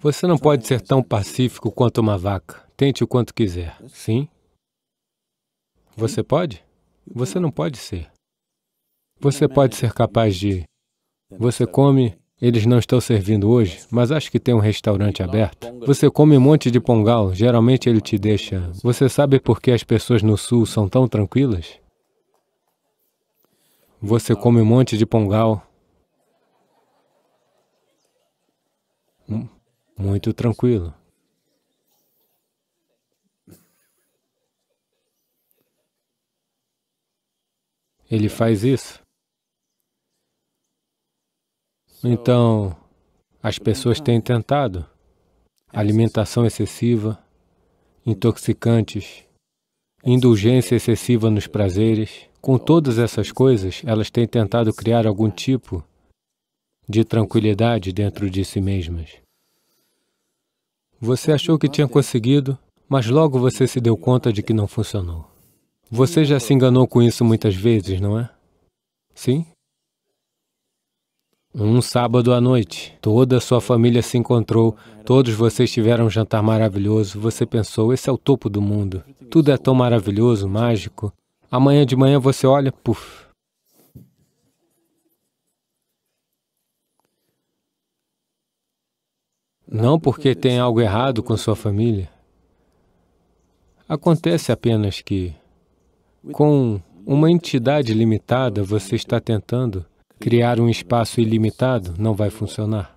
Você não pode ser tão pacífico quanto uma vaca. Tente o quanto quiser. Sim? Você pode? Você não pode ser. Você pode ser capaz de... Você come, eles não estão servindo hoje, mas acho que tem um restaurante aberto. Você come um monte de pongal, geralmente ele te deixa. Você sabe por que as pessoas no sul são tão tranquilas? Você come um monte de pongal, muito tranquilo. Ele faz isso. Então, as pessoas têm tentado. É Alimentação excessiva, intoxicantes, indulgência excessiva nos prazeres. Com todas essas coisas, elas têm tentado criar algum tipo de tranquilidade dentro de si mesmas. Você achou que tinha conseguido, mas logo você se deu conta de que não funcionou. Você já se enganou com isso muitas vezes, não é? Sim? Um sábado à noite, toda a sua família se encontrou, todos vocês tiveram um jantar maravilhoso, você pensou, esse é o topo do mundo, tudo é tão maravilhoso, mágico. Amanhã de manhã você olha, puf, Não porque tem algo errado com sua família. Acontece apenas que, com uma entidade limitada, você está tentando criar um espaço ilimitado, não vai funcionar.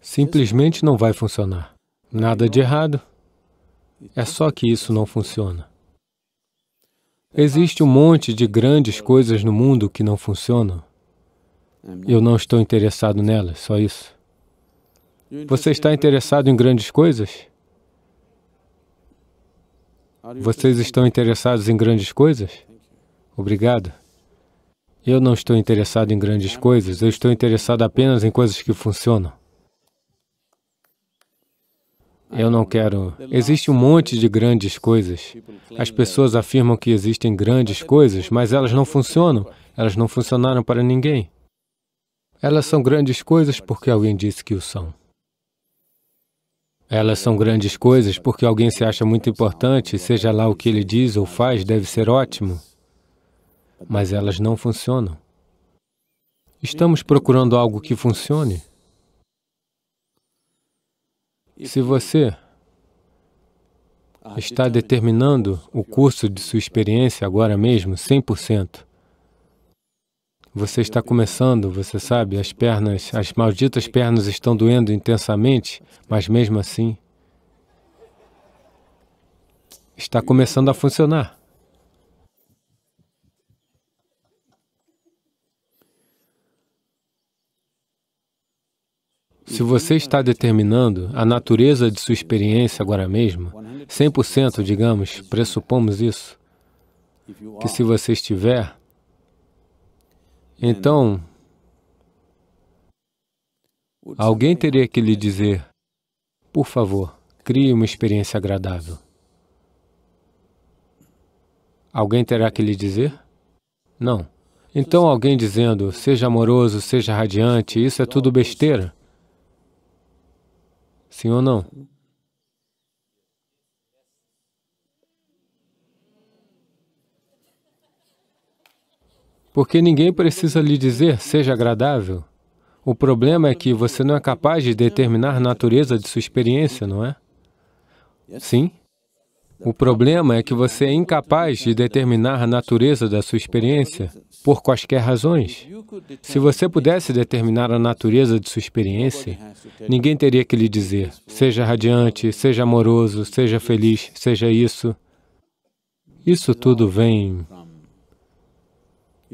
Simplesmente não vai funcionar. Nada de errado, é só que isso não funciona. Existe um monte de grandes coisas no mundo que não funcionam. É eu não estou interessado nelas, só isso. Você está é interessado em grandes coisas? Vocês estão interessados em grandes coisas? Obrigado. Eu não estou interessado em grandes coisas, eu estou interessado apenas em coisas que funcionam. Eu não quero... Existe um monte de grandes coisas. As pessoas afirmam que existem grandes coisas, mas elas não funcionam. Elas não funcionaram para ninguém. Elas são grandes coisas porque alguém disse que o são. Elas são grandes coisas porque alguém se acha muito importante, seja lá o que ele diz ou faz, deve ser ótimo. Mas elas não funcionam. Estamos procurando algo que funcione. Se você está determinando o curso de sua experiência agora mesmo, 100%, você está começando, você sabe, as pernas, as malditas pernas estão doendo intensamente, mas mesmo assim está começando a funcionar. Se você está determinando a natureza de sua experiência agora mesmo, 100%, digamos, pressupomos isso, que se você estiver então, alguém teria que lhe dizer, por favor, crie uma experiência agradável. Alguém terá que lhe dizer? Não. Então alguém dizendo, seja amoroso, seja radiante, isso é tudo besteira. Sim ou não? Porque ninguém precisa lhe dizer, seja agradável. O problema é que você não é capaz de determinar a natureza de sua experiência, não é? Sim. O problema é que você é incapaz de determinar a natureza da sua experiência por quaisquer razões. Se você pudesse determinar a natureza de sua experiência, ninguém teria que lhe dizer, seja radiante, seja amoroso, seja feliz, seja isso. Isso tudo vem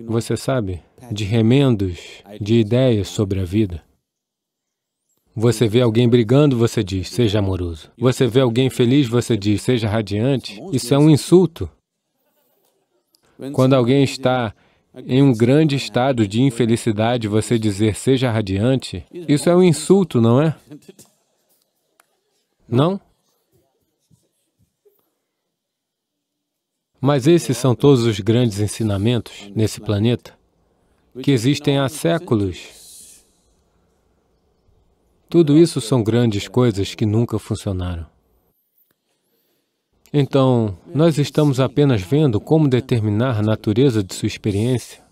você sabe, de remendos, de assim, ideias sobre a vida. Você vê alguém brigando, você diz, seja amoroso. Você vê alguém feliz, você diz, seja radiante. Isso é um insulto. Quando alguém está em um grande estado né? de infelicidade, você dizer, seja radiante, isso é, é um insulto, não é? Não? Mas esses são todos os grandes ensinamentos nesse planeta que existem há séculos. Tudo isso são grandes coisas que nunca funcionaram. Então, nós estamos apenas vendo como determinar a natureza de sua experiência.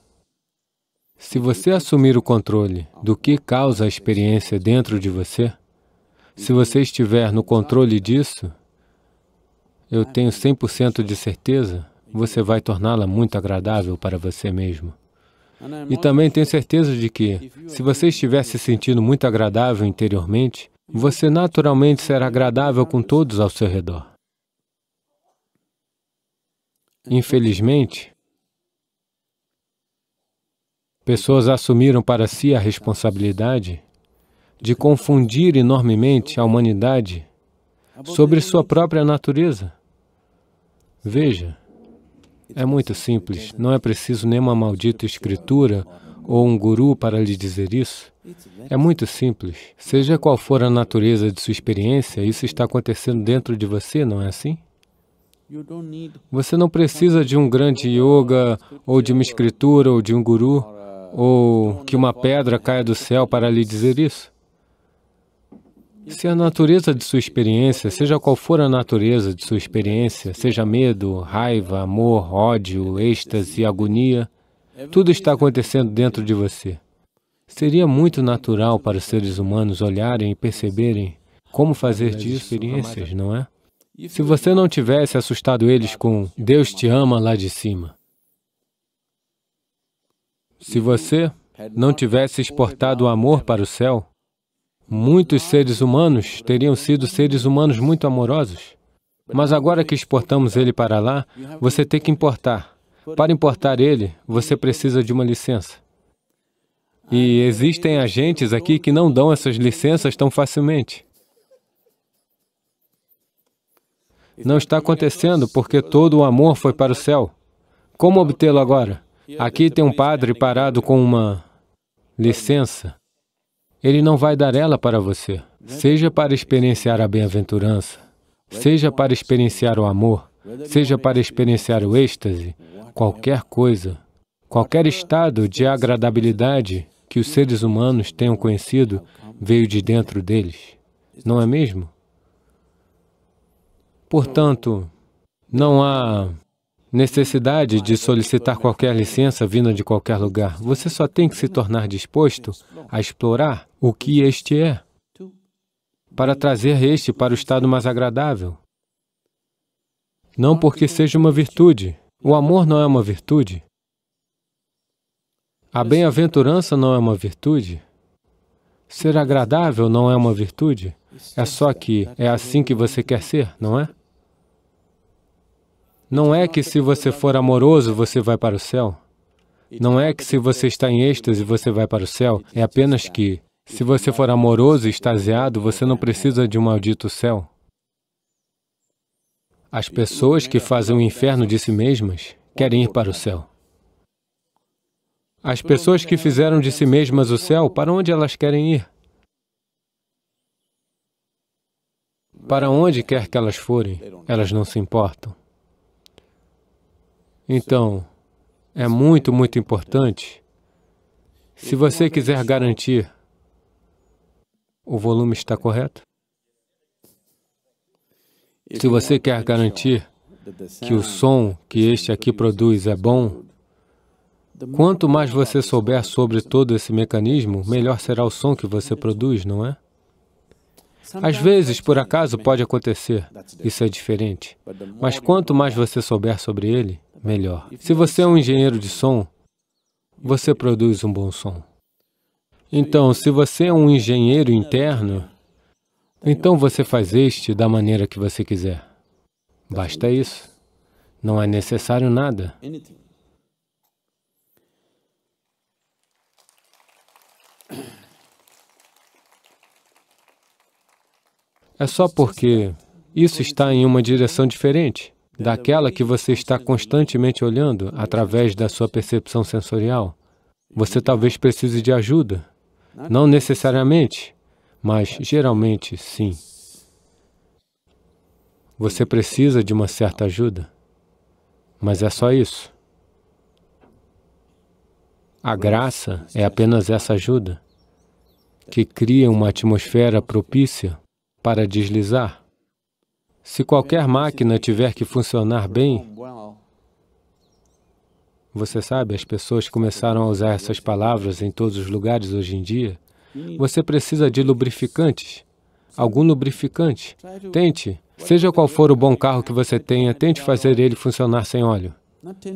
Se você assumir o controle do que causa a experiência dentro de você, se você estiver no controle disso, eu tenho 100% de certeza, você vai torná-la muito agradável para você mesmo. E também tenho certeza de que, se você estiver se sentindo muito agradável interiormente, você naturalmente será agradável com todos ao seu redor. Infelizmente, pessoas assumiram para si a responsabilidade de confundir enormemente a humanidade sobre sua própria natureza. Veja, é muito simples, não é preciso nenhuma maldita escritura ou um guru para lhe dizer isso. É muito simples. Seja qual for a natureza de sua experiência, isso está acontecendo dentro de você, não é assim? Você não precisa de um grande yoga, ou de uma escritura, ou de um guru, ou que uma pedra caia do céu para lhe dizer isso. Se a natureza de sua experiência, seja qual for a natureza de sua experiência, seja medo, raiva, amor, ódio, êxtase, agonia, tudo está acontecendo dentro de você. Seria muito natural para os seres humanos olharem e perceberem como fazer de experiências, não é? Se você não tivesse assustado eles com Deus te ama lá de cima, se você não tivesse exportado o amor para o céu, Muitos seres humanos teriam sido seres humanos muito amorosos. Mas agora que exportamos ele para lá, você tem que importar. Para importar ele, você precisa de uma licença. E existem agentes aqui que não dão essas licenças tão facilmente. Não está acontecendo porque todo o amor foi para o céu. Como obtê-lo agora? Aqui tem um padre parado com uma licença. Ele não vai dar ela para você. Seja para experienciar a bem-aventurança, seja para experienciar o amor, seja para experienciar o êxtase, qualquer coisa, qualquer estado de agradabilidade que os seres humanos tenham conhecido veio de dentro deles. Não é mesmo? Portanto, não há necessidade de solicitar qualquer licença vinda de qualquer lugar. Você só tem que se tornar disposto a explorar o que este é, para trazer este para o estado mais agradável. Não porque seja uma virtude. O amor não é uma virtude. A bem-aventurança não é uma virtude. Ser agradável não é uma virtude. É só que é assim que você quer ser, não é? Não é que se você for amoroso, você vai para o céu. Não é que se você está em êxtase, você vai para o céu. É apenas que se você for amoroso e extasiado, você não precisa de um maldito céu. As pessoas que fazem o inferno de si mesmas querem ir para o céu. As pessoas que fizeram de si mesmas o céu, para onde elas querem ir? Para onde quer que elas forem, elas não se importam. Então, é muito, muito importante, se você quiser garantir o volume está correto? Se você quer garantir que o som que este aqui produz é bom, quanto mais você souber sobre todo esse mecanismo, melhor será o som que você produz, não é? Às vezes, por acaso, pode acontecer, isso é diferente. Mas quanto mais você souber sobre ele, melhor. Se você é um engenheiro de som, você produz um bom som. Então, se você é um engenheiro interno, então você faz este da maneira que você quiser. Basta isso. Não é necessário nada. É só porque isso está em uma direção diferente daquela que você está constantemente olhando através da sua percepção sensorial. Você talvez precise de ajuda. Né? Não necessariamente, mas geralmente sim. Você precisa de uma certa ajuda, mas é só isso. A graça é apenas essa ajuda que cria uma atmosfera propícia para deslizar. Se qualquer máquina tiver que funcionar bem, você sabe, as pessoas começaram a usar essas palavras em todos os lugares hoje em dia. Você precisa de lubrificantes. Algum lubrificante. Tente, seja qual for o bom carro que você tenha, tente fazer ele funcionar sem óleo.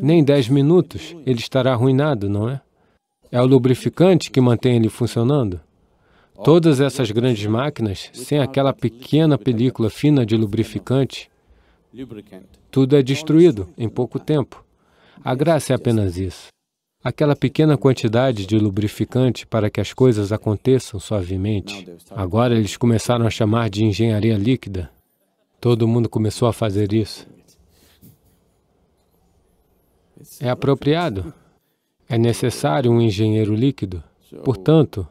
Nem 10 minutos ele estará arruinado, não é? É o lubrificante que mantém ele funcionando. Todas essas grandes máquinas, sem aquela pequena película fina de lubrificante, tudo é destruído em pouco tempo. A graça é apenas isso. Aquela pequena quantidade de lubrificante para que as coisas aconteçam suavemente. Agora eles começaram a chamar de engenharia líquida. Todo mundo começou a fazer isso. É apropriado. É necessário um engenheiro líquido. Portanto,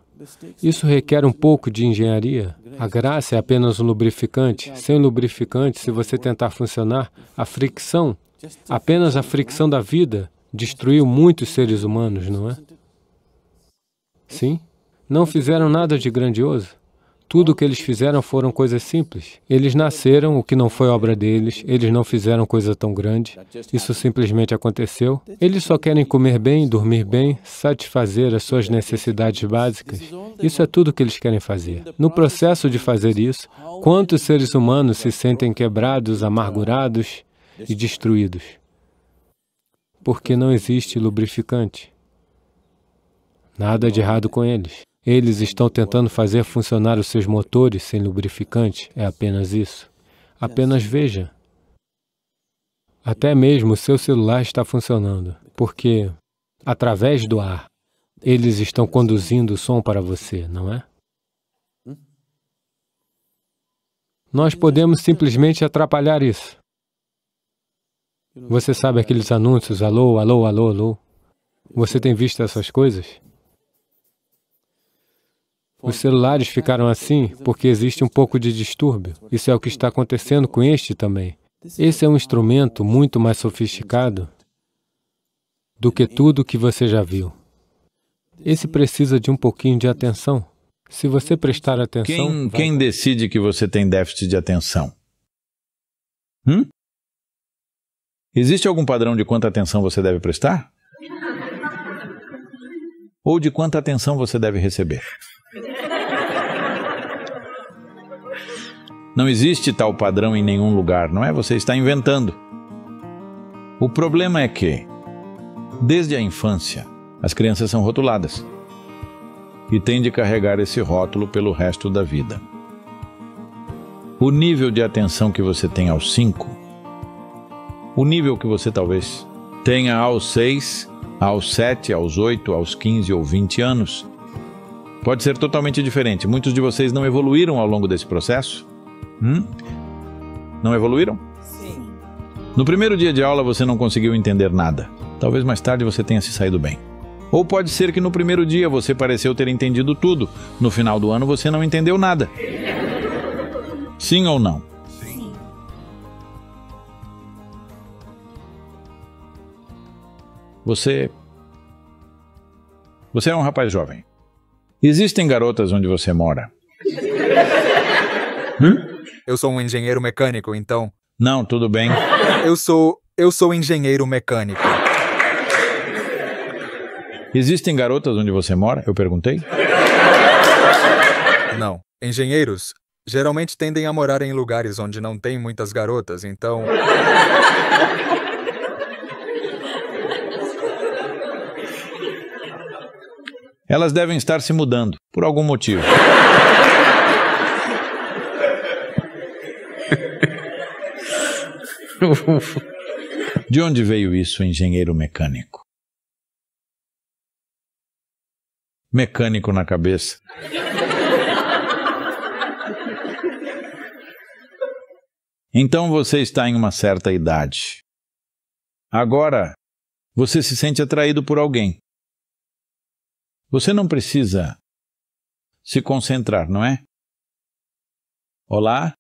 isso requer um pouco de engenharia. A graça é apenas um lubrificante. Sem lubrificante, se você tentar funcionar, a fricção Apenas a fricção da vida destruiu muitos seres humanos, não é? Sim. Não fizeram nada de grandioso. Tudo o que eles fizeram foram coisas simples. Eles nasceram, o que não foi obra deles, eles não fizeram coisa tão grande, isso simplesmente aconteceu. Eles só querem comer bem, dormir bem, satisfazer as suas necessidades básicas. Isso é tudo o que eles querem fazer. No processo de fazer isso, quantos seres humanos se sentem quebrados, amargurados, e destruídos, porque não existe lubrificante. Nada de errado com eles. Eles estão tentando fazer funcionar os seus motores sem lubrificante, é apenas isso. Apenas veja. Até mesmo o seu celular está funcionando, porque, através do ar, eles estão conduzindo o som para você, não é? Nós podemos simplesmente atrapalhar isso. Você sabe aqueles anúncios, alô, alô, alô, alô? Você tem visto essas coisas? Os celulares ficaram assim porque existe um pouco de distúrbio. Isso é o que está acontecendo com este também. Esse é um instrumento muito mais sofisticado do que tudo que você já viu. Esse precisa de um pouquinho de atenção. Se você prestar atenção... Quem, quem decide que você tem déficit de atenção? Hum? Existe algum padrão de quanta atenção você deve prestar? Ou de quanta atenção você deve receber? Não existe tal padrão em nenhum lugar, não é? Você está inventando. O problema é que, desde a infância, as crianças são rotuladas e têm de carregar esse rótulo pelo resto da vida. O nível de atenção que você tem aos cinco o nível que você talvez tenha aos 6, aos 7, aos 8, aos 15 ou 20 anos, pode ser totalmente diferente. Muitos de vocês não evoluíram ao longo desse processo? Hum? Não evoluíram? Sim. No primeiro dia de aula você não conseguiu entender nada. Talvez mais tarde você tenha se saído bem. Ou pode ser que no primeiro dia você pareceu ter entendido tudo, no final do ano você não entendeu nada. Sim ou não? Você. Você é um rapaz jovem. Existem garotas onde você mora. Hum? Eu sou um engenheiro mecânico, então. Não, tudo bem. Eu sou. Eu sou engenheiro mecânico. Existem garotas onde você mora? Eu perguntei. Não. Engenheiros geralmente tendem a morar em lugares onde não tem muitas garotas, então. Elas devem estar se mudando, por algum motivo. De onde veio isso, engenheiro mecânico? Mecânico na cabeça. Então você está em uma certa idade. Agora, você se sente atraído por alguém. Você não precisa se concentrar, não é? Olá?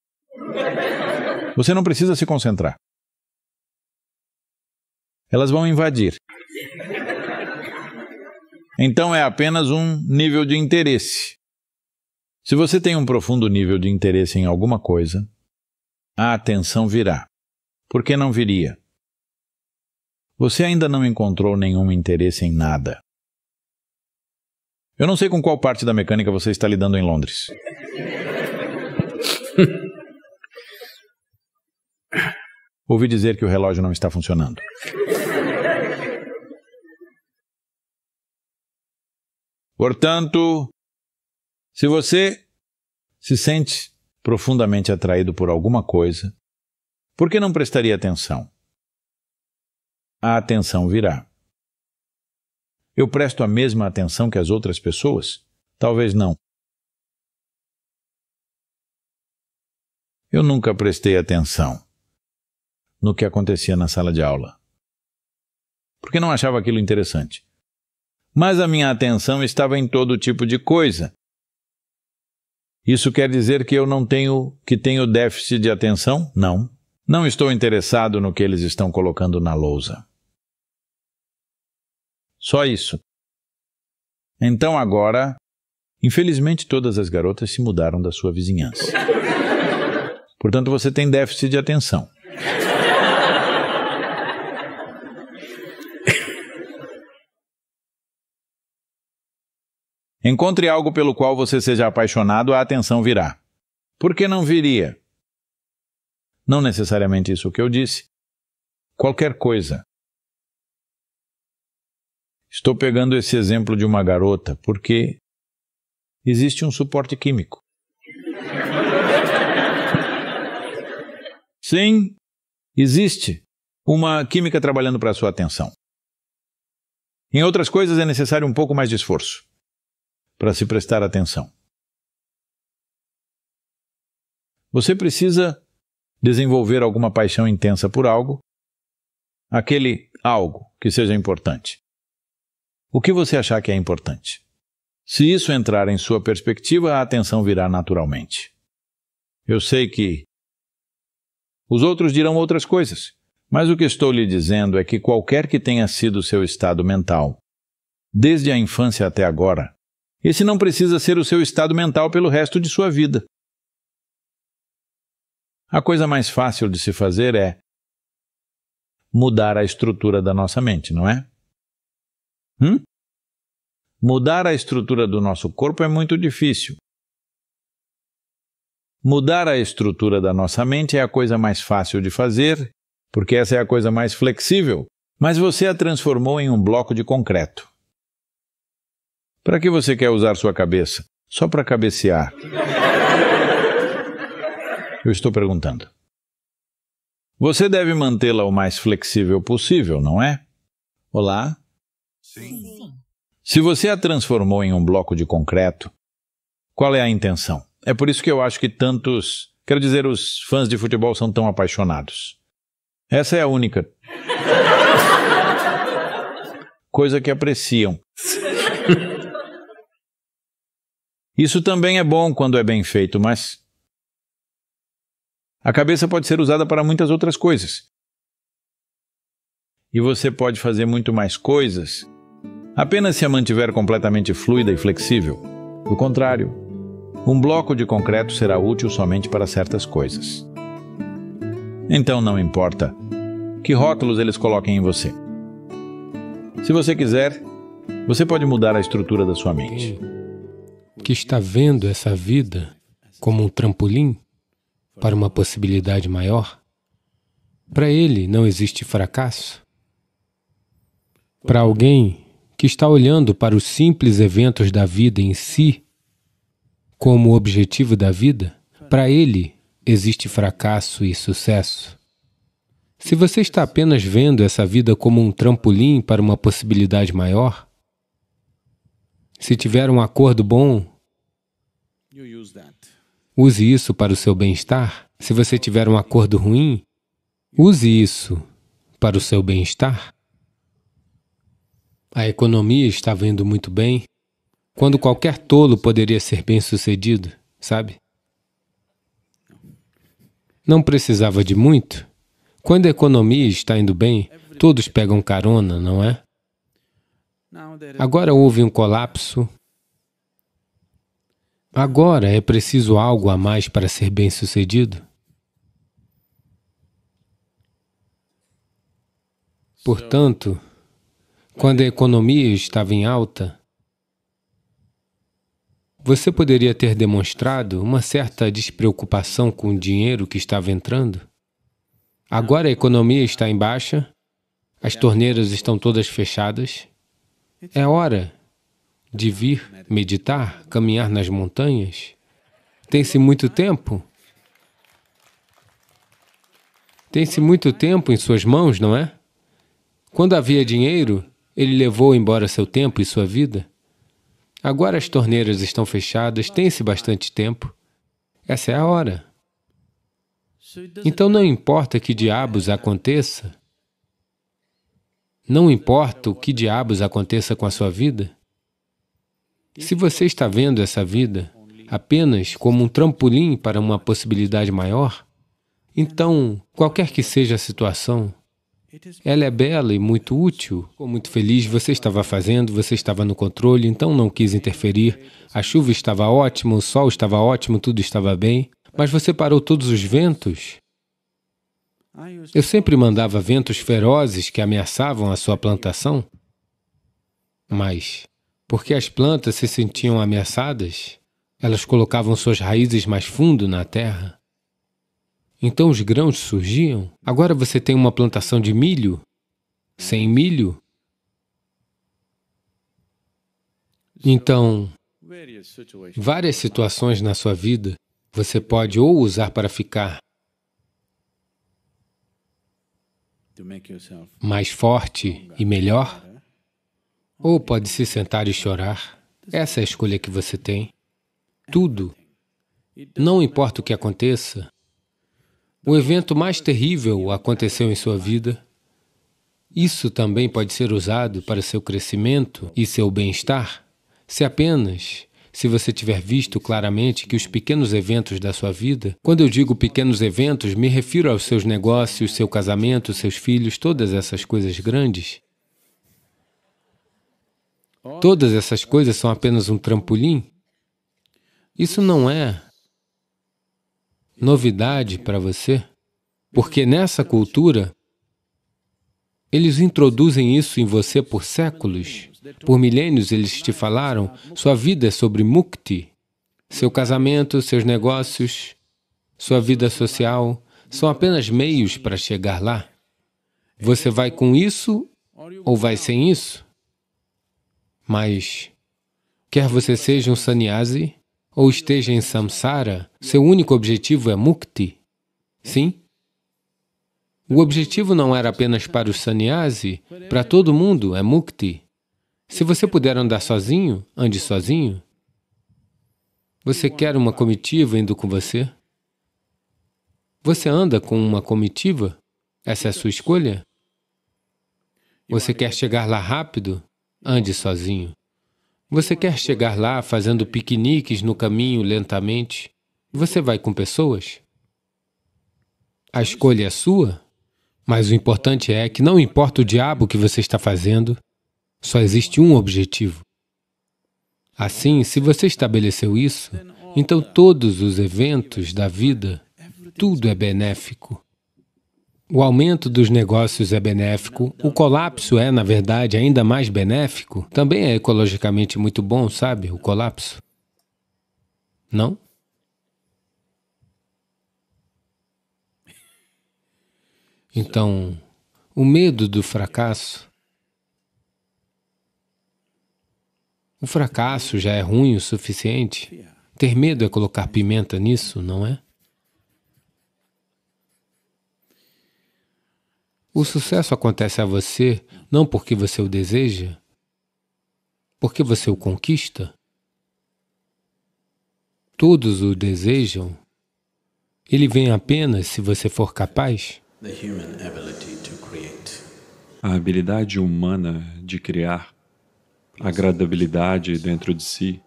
Você não precisa se concentrar. Elas vão invadir. Então é apenas um nível de interesse. Se você tem um profundo nível de interesse em alguma coisa, a atenção virá. Por que não viria? Você ainda não encontrou nenhum interesse em nada. Eu não sei com qual parte da mecânica você está lidando em Londres. Ouvi dizer que o relógio não está funcionando. Portanto, se você se sente profundamente atraído por alguma coisa, por que não prestaria atenção? A atenção virá. Eu presto a mesma atenção que as outras pessoas? Talvez não. Eu nunca prestei atenção no que acontecia na sala de aula, porque não achava aquilo interessante. Mas a minha atenção estava em todo tipo de coisa. Isso quer dizer que eu não tenho que tenho déficit de atenção? Não. Não estou interessado no que eles estão colocando na lousa. Só isso. Então agora, infelizmente todas as garotas se mudaram da sua vizinhança. Portanto, você tem déficit de atenção. Encontre algo pelo qual você seja apaixonado, a atenção virá. Por que não viria? Não necessariamente isso que eu disse. Qualquer coisa. Estou pegando esse exemplo de uma garota porque existe um suporte químico. Sim, existe uma química trabalhando para a sua atenção. Em outras coisas é necessário um pouco mais de esforço para se prestar atenção. Você precisa desenvolver alguma paixão intensa por algo, aquele algo que seja importante o que você achar que é importante. Se isso entrar em sua perspectiva, a atenção virá naturalmente. Eu sei que os outros dirão outras coisas, mas o que estou lhe dizendo é que qualquer que tenha sido seu estado mental, desde a infância até agora, esse não precisa ser o seu estado mental pelo resto de sua vida. A coisa mais fácil de se fazer é mudar a estrutura da nossa mente, não é? Hum? Mudar a estrutura do nosso corpo é muito difícil. Mudar a estrutura da nossa mente é a coisa mais fácil de fazer, porque essa é a coisa mais flexível, mas você a transformou em um bloco de concreto. Para que você quer usar sua cabeça? Só para cabecear. Eu estou perguntando. Você deve mantê-la o mais flexível possível, não é? Olá, Sim. Sim. Se você a transformou em um bloco de concreto, qual é a intenção? É por isso que eu acho que tantos, quero dizer, os fãs de futebol são tão apaixonados. Essa é a única coisa que apreciam. Isso também é bom quando é bem feito, mas a cabeça pode ser usada para muitas outras coisas. E você pode fazer muito mais coisas apenas se a mantiver completamente fluida e flexível. Do contrário, um bloco de concreto será útil somente para certas coisas. Então não importa que rótulos eles coloquem em você. Se você quiser, você pode mudar a estrutura da sua mente. Que está vendo essa vida como um trampolim para uma possibilidade maior? Para ele não existe fracasso? Para alguém que está olhando para os simples eventos da vida em si como objetivo da vida, para ele existe fracasso e sucesso. Se você está apenas vendo essa vida como um trampolim para uma possibilidade maior, se tiver um acordo bom, use isso para o seu bem-estar. Se você tiver um acordo ruim, use isso para o seu bem-estar. A economia estava indo muito bem, quando qualquer tolo poderia ser bem sucedido, sabe? Não precisava de muito. Quando a economia está indo bem, todos pegam carona, não é? Agora houve um colapso. Agora é preciso algo a mais para ser bem sucedido? Portanto, quando a economia estava em alta, você poderia ter demonstrado uma certa despreocupação com o dinheiro que estava entrando? Agora a economia está em baixa, as torneiras estão todas fechadas. É hora de vir meditar, caminhar nas montanhas. Tem-se muito tempo. Tem-se muito tempo em suas mãos, não é? Quando havia dinheiro, ele levou embora seu tempo e sua vida? Agora as torneiras estão fechadas, tem-se bastante tempo. Essa é a hora. Então não importa que diabos aconteça, não importa o que diabos aconteça com a sua vida, se você está vendo essa vida apenas como um trampolim para uma possibilidade maior, então, qualquer que seja a situação, ela é bela e muito útil. Ficou muito feliz, você estava fazendo, você estava no controle, então não quis interferir. A chuva estava ótima, o sol estava ótimo, tudo estava bem. Mas você parou todos os ventos. Eu sempre mandava ventos ferozes que ameaçavam a sua plantação. Mas, porque as plantas se sentiam ameaçadas, elas colocavam suas raízes mais fundo na terra. Então os grãos surgiam. Agora você tem uma plantação de milho? Sem milho? Então, várias situações na sua vida você pode ou usar para ficar mais forte e melhor, ou pode se sentar e chorar. Essa é a escolha que você tem. Tudo. Não importa o que aconteça, o evento mais terrível aconteceu em sua vida. Isso também pode ser usado para seu crescimento e seu bem-estar, se apenas se você tiver visto claramente que os pequenos eventos da sua vida, quando eu digo pequenos eventos, me refiro aos seus negócios, seu casamento, seus filhos, todas essas coisas grandes. Todas essas coisas são apenas um trampolim. Isso não é novidade para você, porque nessa cultura, eles introduzem isso em você por séculos. Por milênios, eles te falaram, sua vida é sobre mukti, seu casamento, seus negócios, sua vida social, são apenas meios para chegar lá. Você vai com isso ou vai sem isso? Mas, quer você seja um sannyasi, ou esteja em samsara, seu único objetivo é mukti. Sim? O objetivo não era apenas para o sannyasi, para todo mundo é mukti. Se você puder andar sozinho, ande sozinho. Você quer uma comitiva indo com você? Você anda com uma comitiva? Essa é a sua escolha? Você quer chegar lá rápido? Ande sozinho. Você quer chegar lá fazendo piqueniques no caminho lentamente? Você vai com pessoas? A escolha é sua, mas o importante é que não importa o diabo que você está fazendo, só existe um objetivo. Assim, se você estabeleceu isso, então todos os eventos da vida, tudo é benéfico o aumento dos negócios é benéfico, o colapso é, na verdade, ainda mais benéfico. Também é ecologicamente muito bom, sabe? O colapso. Não? Então, o medo do fracasso. O fracasso já é ruim o suficiente. Ter medo é colocar pimenta nisso, não é? O sucesso acontece a você não porque você o deseja, porque você o conquista. Todos o desejam. Ele vem apenas se você for capaz. A habilidade humana de criar agradabilidade dentro de si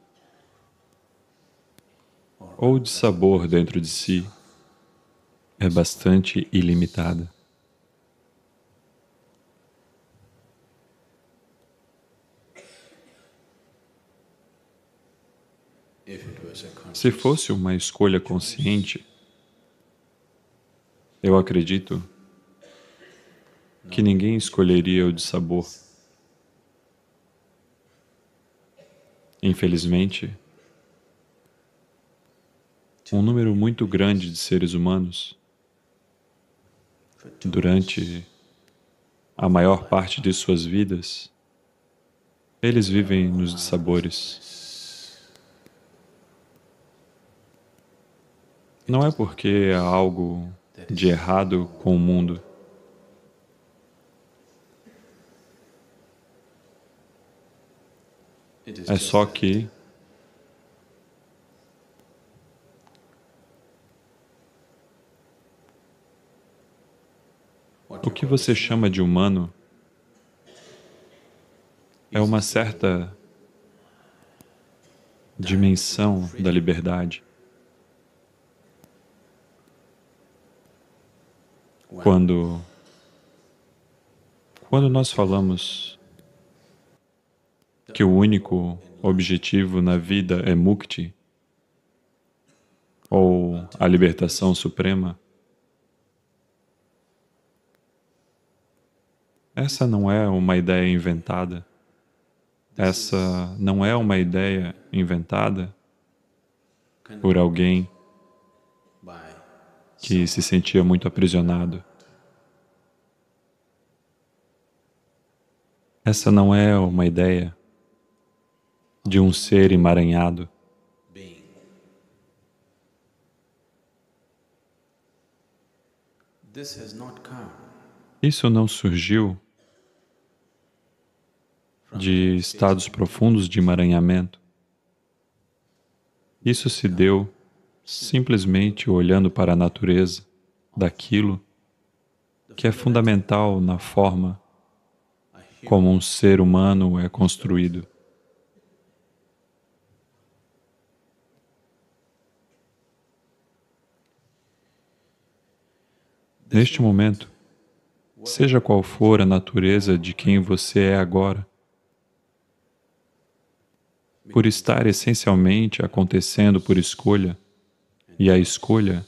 ou de sabor dentro de si é bastante ilimitada. Se fosse uma escolha consciente, eu acredito que ninguém escolheria o de sabor. Infelizmente, um número muito grande de seres humanos, durante a maior parte de suas vidas, eles vivem nos dissabores. Não é porque há algo de errado com o mundo. É só que o que você chama de humano é uma certa dimensão da liberdade. Quando, quando nós falamos que o único objetivo na vida é mukti, ou a libertação suprema, essa não é uma ideia inventada. Essa não é uma ideia inventada por alguém que se sentia muito aprisionado. Essa não é uma ideia de um ser emaranhado. Isso não surgiu de estados profundos de emaranhamento. Isso se deu simplesmente olhando para a natureza daquilo que é fundamental na forma como um ser humano é construído. Neste momento, seja qual for a natureza de quem você é agora, por estar essencialmente acontecendo por escolha, e a escolha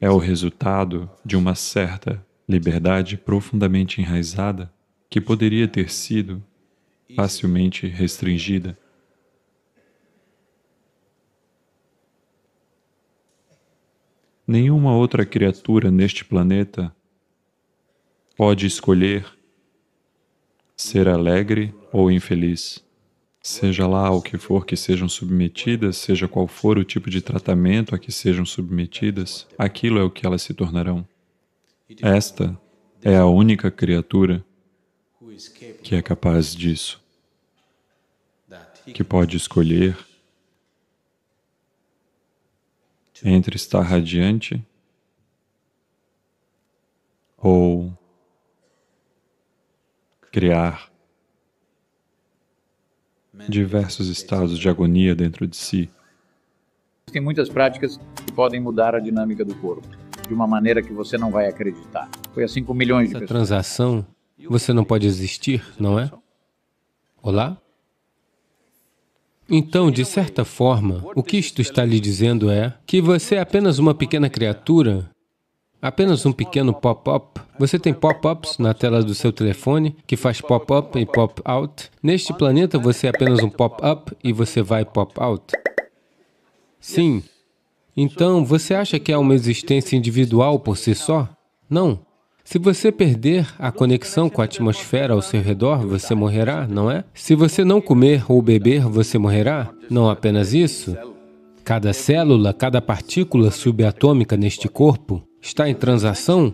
é o resultado de uma certa liberdade profundamente enraizada que poderia ter sido facilmente restringida. Nenhuma outra criatura neste planeta pode escolher ser alegre ou infeliz seja lá o que for que sejam submetidas, seja qual for o tipo de tratamento a que sejam submetidas, aquilo é o que elas se tornarão. Esta é a única criatura que é capaz disso, que pode escolher entre estar radiante ou criar diversos estados de agonia dentro de si. Tem muitas práticas que podem mudar a dinâmica do corpo, de uma maneira que você não vai acreditar. Foi assim com milhões de Essa transação, você não pode existir, não é? Olá? Então, de certa forma, o que isto está lhe dizendo é que você é apenas uma pequena criatura Apenas um pequeno pop-up. Você tem pop-ups na tela do seu telefone, que faz pop-up e pop-out. Neste planeta, você é apenas um pop-up e você vai pop-out. Sim. Então, você acha que é uma existência individual por si só? Não. Se você perder a conexão com a atmosfera ao seu redor, você morrerá, não é? Se você não comer ou beber, você morrerá? Não apenas isso. Cada célula, cada partícula subatômica neste corpo está em transação,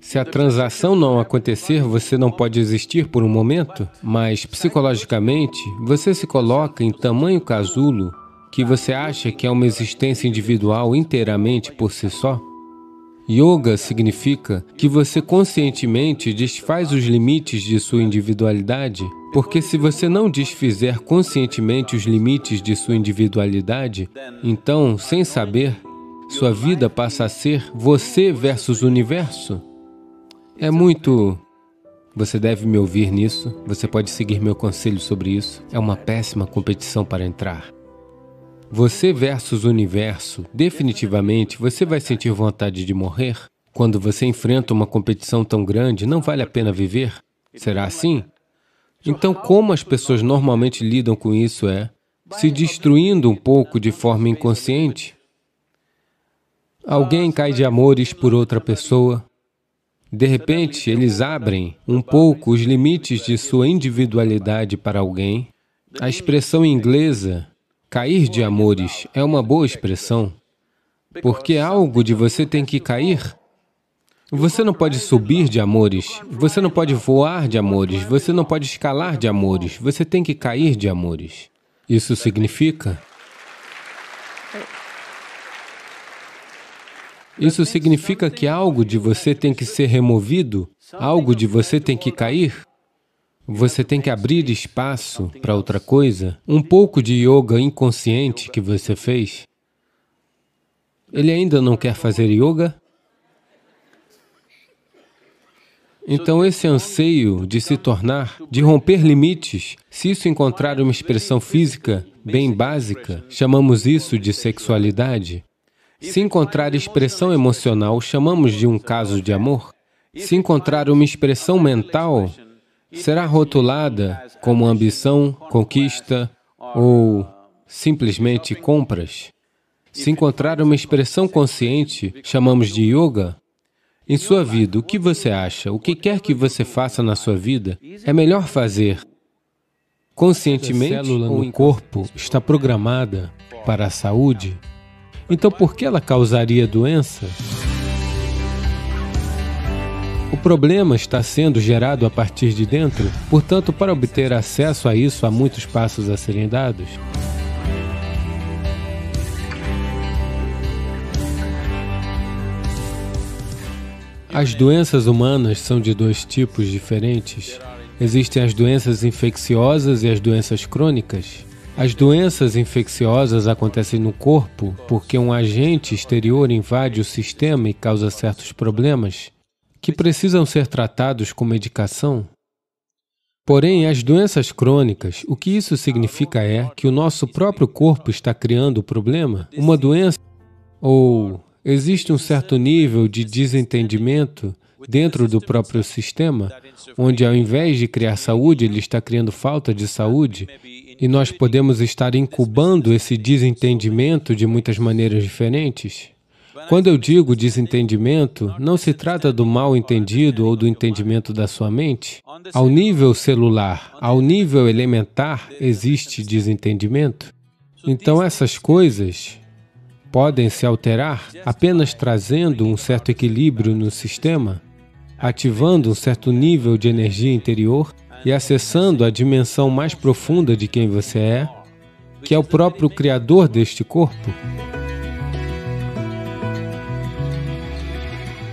se a transação não acontecer, você não pode existir por um momento, mas psicologicamente, você se coloca em tamanho casulo que você acha que é uma existência individual inteiramente por si só. Yoga significa que você conscientemente desfaz os limites de sua individualidade, porque se você não desfizer conscientemente os limites de sua individualidade, então, sem saber, sua vida passa a ser você versus universo. É muito. Você deve me ouvir nisso, você pode seguir meu conselho sobre isso. É uma péssima competição para entrar. Você versus universo, definitivamente você vai sentir vontade de morrer. Quando você enfrenta uma competição tão grande, não vale a pena viver? Será assim? Então, como as pessoas normalmente lidam com isso é se destruindo um pouco de forma inconsciente. Alguém cai de amores por outra pessoa. De repente, eles abrem um pouco os limites de sua individualidade para alguém. A expressão inglesa, cair de amores, é uma boa expressão, porque algo de você tem que cair. Você não pode subir de amores, você não pode voar de amores, você não pode escalar de amores, você tem que cair de amores. Isso significa Isso significa que algo de você tem que ser removido, algo de você tem que cair. Você tem que abrir espaço para outra coisa. Um pouco de yoga inconsciente que você fez. Ele ainda não quer fazer yoga? Então, esse anseio de se tornar, de romper limites, se isso encontrar uma expressão física bem básica, chamamos isso de sexualidade. Se encontrar expressão emocional, chamamos de um caso de amor. Se encontrar uma expressão mental, será rotulada como ambição, conquista ou simplesmente compras. Se encontrar uma expressão consciente, chamamos de yoga. Em sua vida, o que você acha, o que quer que você faça na sua vida, é melhor fazer conscientemente a célula no corpo está programada para a saúde então, por que ela causaria doença? O problema está sendo gerado a partir de dentro, portanto, para obter acesso a isso, há muitos passos a serem dados. As doenças humanas são de dois tipos diferentes. Existem as doenças infecciosas e as doenças crônicas. As doenças infecciosas acontecem no corpo porque um agente exterior invade o sistema e causa certos problemas que precisam ser tratados com medicação. Porém, as doenças crônicas, o que isso significa é que o nosso próprio corpo está criando o problema, uma doença, ou existe um certo nível de desentendimento dentro do próprio sistema, onde ao invés de criar saúde, ele está criando falta de saúde, e nós podemos estar incubando esse desentendimento de muitas maneiras diferentes. Quando eu digo desentendimento, não se trata do mal entendido ou do entendimento da sua mente. Ao nível celular, ao nível elementar, existe desentendimento. Então essas coisas podem se alterar apenas trazendo um certo equilíbrio no sistema, ativando um certo nível de energia interior e acessando a dimensão mais profunda de quem você é, que é o próprio Criador deste corpo.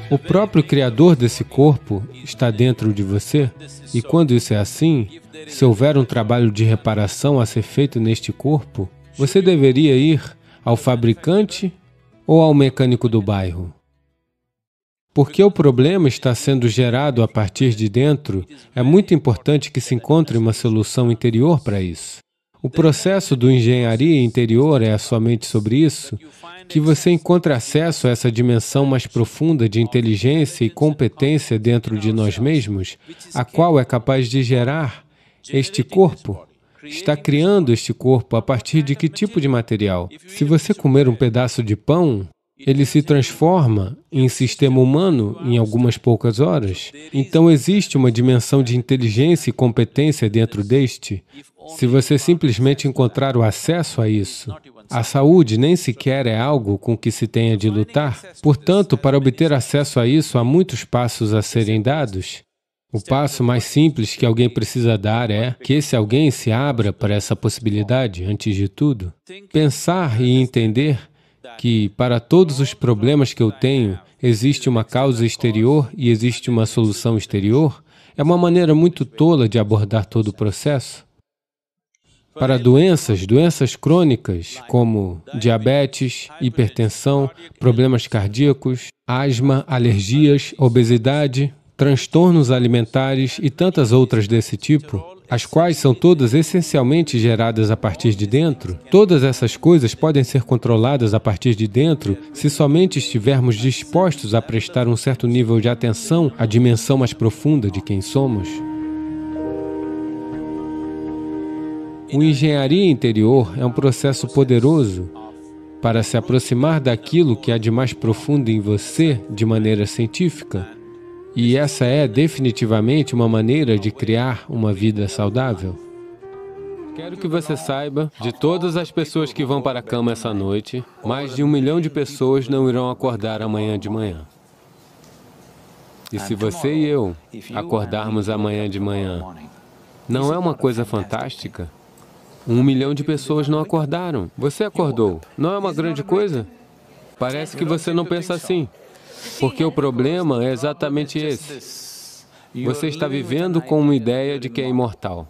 O próprio Criador desse corpo está dentro de você, e quando isso é assim, se houver um trabalho de reparação a ser feito neste corpo, você deveria ir ao fabricante ou ao mecânico do bairro. Porque o problema está sendo gerado a partir de dentro, é muito importante que se encontre uma solução interior para isso. O processo do engenharia interior é somente sobre isso, que você encontra acesso a essa dimensão mais profunda de inteligência e competência dentro de nós mesmos, a qual é capaz de gerar este corpo, está criando este corpo a partir de que tipo de material? Se você comer um pedaço de pão, ele se transforma em sistema humano em algumas poucas horas. Então existe uma dimensão de inteligência e competência dentro deste, se você simplesmente encontrar o acesso a isso. A saúde nem sequer é algo com que se tenha de lutar. Portanto, para obter acesso a isso, há muitos passos a serem dados. O passo mais simples que alguém precisa dar é que esse alguém se abra para essa possibilidade, antes de tudo. Pensar e entender que para todos os problemas que eu tenho, existe uma causa exterior e existe uma solução exterior, é uma maneira muito tola de abordar todo o processo. Para doenças, doenças crônicas, como diabetes, hipertensão, problemas cardíacos, asma, alergias, obesidade, transtornos alimentares e tantas outras desse tipo, as quais são todas essencialmente geradas a partir de dentro, todas essas coisas podem ser controladas a partir de dentro se somente estivermos dispostos a prestar um certo nível de atenção à dimensão mais profunda de quem somos. O engenharia interior é um processo poderoso para se aproximar daquilo que há de mais profundo em você de maneira científica, e essa é definitivamente uma maneira de criar uma vida saudável. Quero que você saiba, de todas as pessoas que vão para a cama essa noite, mais de um milhão de pessoas não irão acordar amanhã de manhã. E se você e eu acordarmos amanhã de manhã, não é uma coisa fantástica? Um milhão de pessoas não acordaram. Você acordou. Não é uma grande coisa? Parece que você não pensa assim. Porque o problema é exatamente esse. Você está vivendo com uma ideia de que é imortal.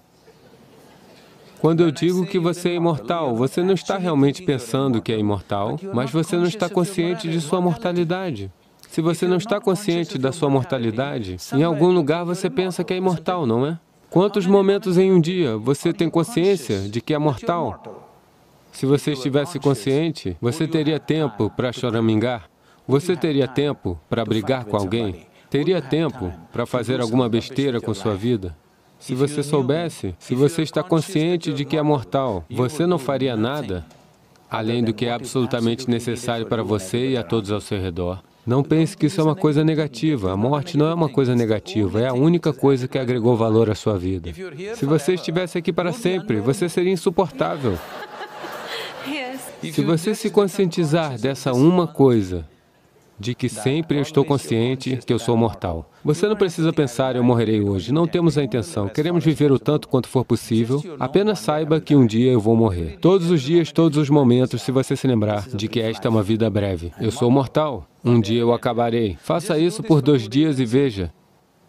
Quando eu digo que você é imortal, você não está realmente pensando que é imortal, mas você não está consciente de sua mortalidade. Se você não está consciente da sua mortalidade, em algum lugar você pensa que é imortal, não é? Quantos momentos em um dia você tem consciência de que é mortal? Se você estivesse consciente, você teria tempo para choramingar. Você teria tempo para brigar com alguém? Teria tempo para fazer alguma besteira com sua vida? Se você soubesse, se você está consciente de que é mortal, você não faria nada além do é que é absolutamente necessário para você e a todos ao seu redor. Não pense que isso é uma é coisa negativa. A morte não é uma coisa negativa, é a única coisa que agregou valor à sua vida. Se você estivesse aqui para sempre, você seria insuportável. Se você se conscientizar dessa uma coisa, de que sempre eu estou consciente que eu sou mortal. Você não precisa pensar, eu morrerei hoje. Não temos a intenção. Queremos viver o tanto quanto for possível. Apenas saiba que um dia eu vou morrer. Todos os dias, todos os momentos, se você se lembrar de que esta é uma vida breve. Eu sou mortal. Um dia eu acabarei. Faça isso por dois dias e veja.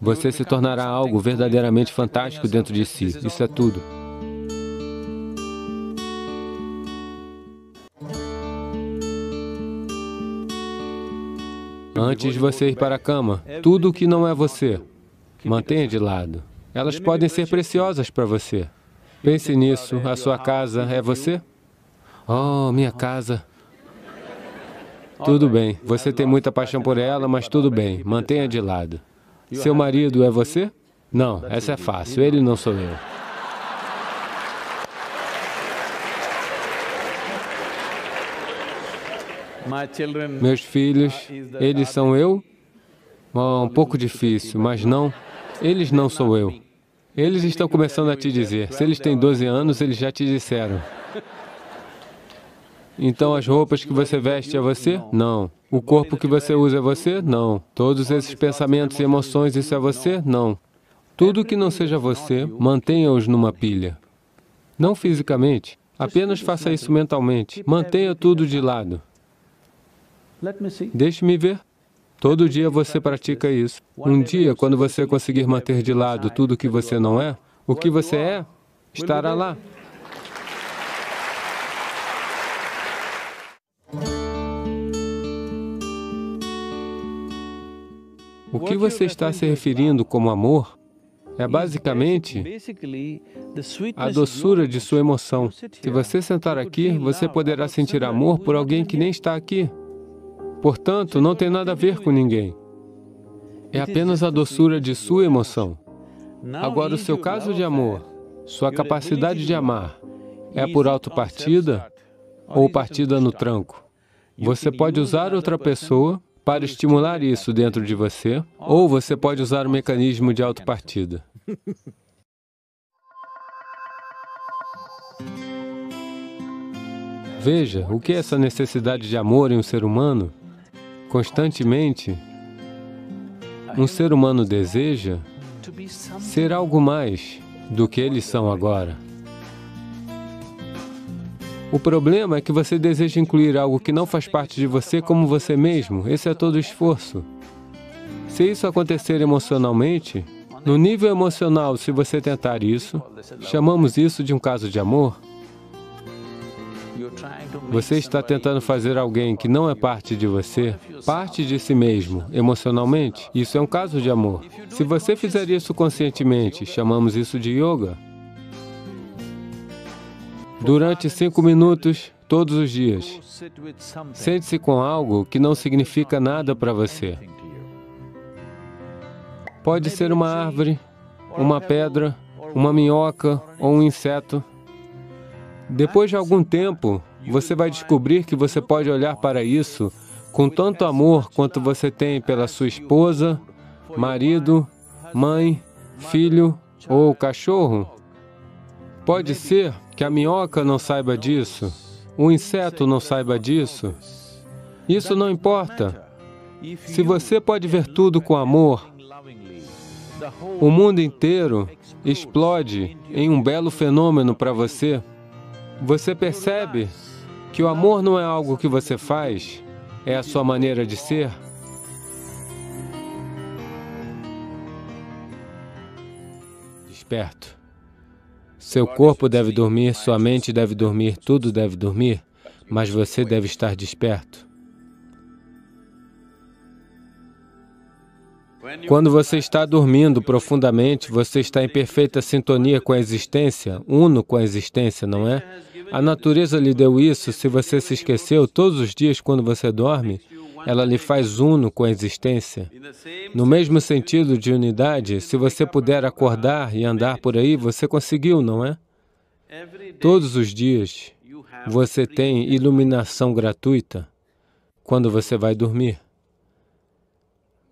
Você se tornará algo verdadeiramente fantástico dentro de si. Isso é tudo. antes de você ir para a cama, tudo o que não é você, mantenha de lado. Elas podem ser preciosas para você. Pense nisso, a sua casa é você? Oh, minha casa. Tudo bem, você tem muita paixão por ela, mas tudo bem, mantenha de lado. Seu marido é você? Não, essa é fácil, ele não sou eu. meus filhos, eles são eu? Um pouco difícil, mas né? não, eles não sou eu. Eles estão começando a te dizer. Se eles têm 12 anos, eles já te disseram. Então, as roupas que você veste é você? Não. O corpo que você usa é você? Não. Todos esses pensamentos e emoções, isso é você? Não. Tudo que não seja você, mantenha-os numa pilha. Não fisicamente, apenas faça isso mentalmente. Mantenha tudo de lado. Deixe-me ver. Todo dia você pratica isso. Um dia, quando você conseguir manter de lado tudo o que você não é, o que você é estará lá. O que você está se referindo como amor é basicamente a doçura de sua emoção. Se você sentar aqui, você poderá sentir amor por alguém que nem está aqui. Portanto, não tem nada a ver com ninguém. É apenas a doçura de sua emoção. Agora, o seu caso de amor, sua capacidade de amar, é por autopartida ou partida no tranco. Você pode usar outra pessoa para estimular isso dentro de você, ou você pode usar o mecanismo de autopartida. Veja o que é essa necessidade de amor em um ser humano Constantemente, um ser humano deseja ser algo mais do que eles são agora. O problema é que você deseja incluir algo que não faz parte de você como você mesmo. Esse é todo o esforço. Se isso acontecer emocionalmente, no nível emocional, se você tentar isso, chamamos isso de um caso de amor, você está tentando fazer alguém que não é parte de você, parte de si mesmo, emocionalmente. Isso é um caso de amor. Se você fizer isso conscientemente, chamamos isso de yoga. Durante cinco minutos, todos os dias, sente-se com algo que não significa nada para você. Pode ser uma árvore, uma pedra, uma minhoca ou um inseto. Depois de algum tempo, você vai descobrir que você pode olhar para isso com tanto amor quanto você tem pela sua esposa, marido, mãe, filho ou cachorro. Pode ser que a minhoca não saiba disso, o inseto não saiba disso. Isso não importa. Se você pode ver tudo com amor, o mundo inteiro explode em um belo fenômeno para você. Você percebe que o amor não é algo que você faz, é a sua maneira de ser? Desperto. Seu corpo deve dormir, sua mente deve dormir, tudo deve dormir, mas você deve estar desperto. Quando você está dormindo profundamente, você está em perfeita sintonia com a existência, uno com a existência, não é? A natureza lhe deu isso. Se você se esqueceu, todos os dias quando você dorme, ela lhe faz uno com a existência. No mesmo sentido de unidade, se você puder acordar e andar por aí, você conseguiu, não é? Todos os dias você tem iluminação gratuita quando você vai dormir.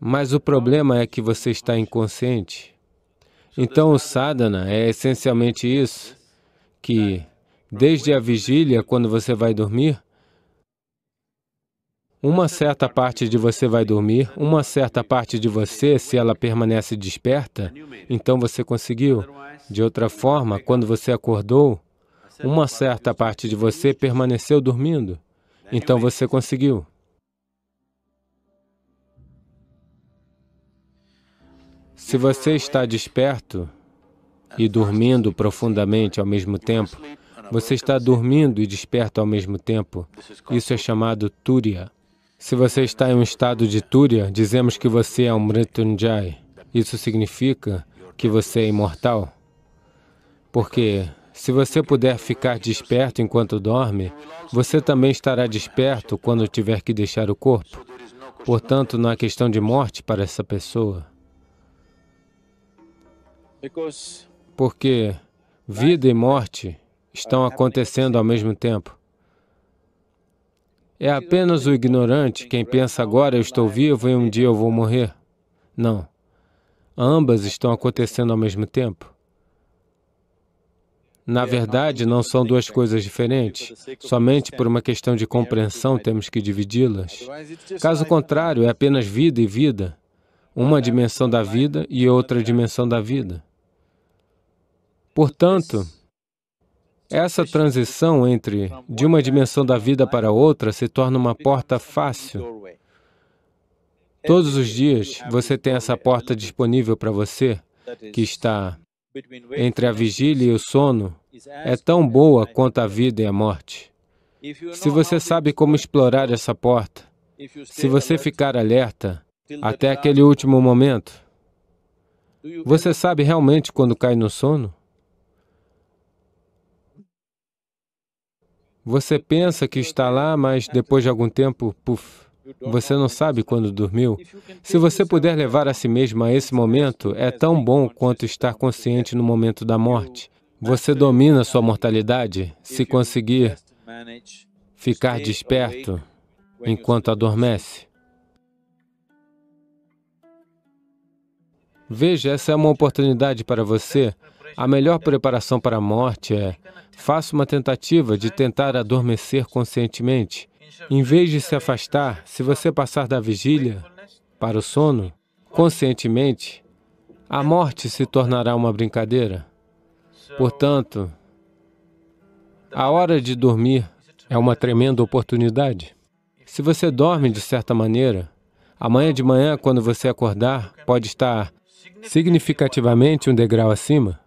Mas o problema é que você está inconsciente. Então, o sadhana é essencialmente isso, que desde a vigília, quando você vai dormir, uma certa parte de você vai dormir, uma certa parte de você, se ela permanece desperta, então você conseguiu. De outra forma, quando você acordou, uma certa parte de você permaneceu dormindo, é então você conseguiu. Se você está é desperto e dormindo profundamente ao mesmo tempo, você está dormindo e desperto ao mesmo tempo. Isso é chamado Turiya. Se você está em um estado de Turiya, dizemos que você é um Mrityunjay. Isso significa que você é imortal. Porque se você puder ficar desperto enquanto dorme, você também estará desperto quando tiver que deixar o corpo. Portanto, não há questão de morte para essa pessoa. Porque vida e morte estão acontecendo ao mesmo tempo. É apenas o ignorante quem pensa agora eu estou vivo e um dia eu vou morrer. Não. Ambas estão acontecendo ao mesmo tempo. Na verdade, não são duas coisas diferentes. Somente por uma questão de compreensão temos que dividi-las. Caso contrário, é apenas vida e vida. Uma dimensão da vida e outra dimensão da vida. Portanto, essa transição entre de uma dimensão da vida para outra se torna uma porta fácil. Todos os dias você tem essa porta disponível para você, que está entre a vigília e o sono, é tão boa quanto a vida e a morte. Se você sabe como explorar essa porta, se você ficar alerta até aquele último momento, você sabe realmente quando cai no sono? Você pensa que está lá, mas depois de algum tempo, puf, você não sabe quando dormiu. Se você puder levar a si mesmo a esse momento, é tão bom quanto estar consciente no momento da morte. Você domina sua mortalidade se conseguir ficar desperto enquanto adormece. Veja, essa é uma oportunidade para você a melhor preparação para a morte é: faça uma tentativa de tentar adormecer conscientemente. Em vez de se afastar, se você passar da vigília para o sono, conscientemente, a morte se tornará uma brincadeira. Portanto, a hora de dormir é uma tremenda oportunidade. Se você dorme de certa maneira, amanhã de manhã, quando você acordar, pode estar significativamente um degrau acima.